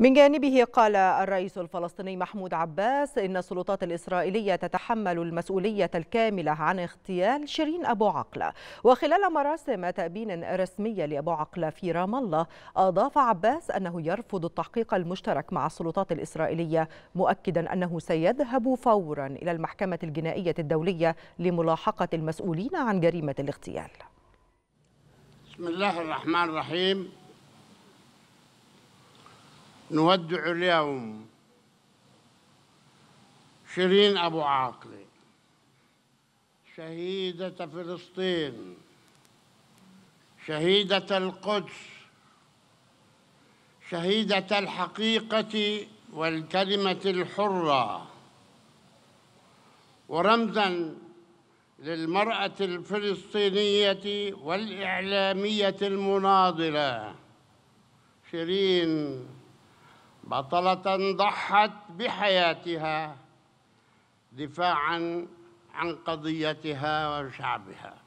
من جانبه قال الرئيس الفلسطيني محمود عباس إن السلطات الإسرائيلية تتحمل المسؤولية الكاملة عن اغتيال شيرين أبو عقلة وخلال مراسم تأبين رسمية لأبو عقلة في رام الله أضاف عباس أنه يرفض التحقيق المشترك مع السلطات الإسرائيلية مؤكدا أنه سيذهب فورا إلى المحكمة الجنائية الدولية لملاحقة المسؤولين عن جريمة الاغتيال بسم الله الرحمن الرحيم نودع اليوم شيرين أبو عاقلة شهيدة فلسطين شهيدة القدس شهيدة الحقيقة والكلمة الحرة ورمزاً للمرأة الفلسطينية والإعلامية المناضلة شيرين بطلة ضحت بحياتها دفاعا عن قضيتها وشعبها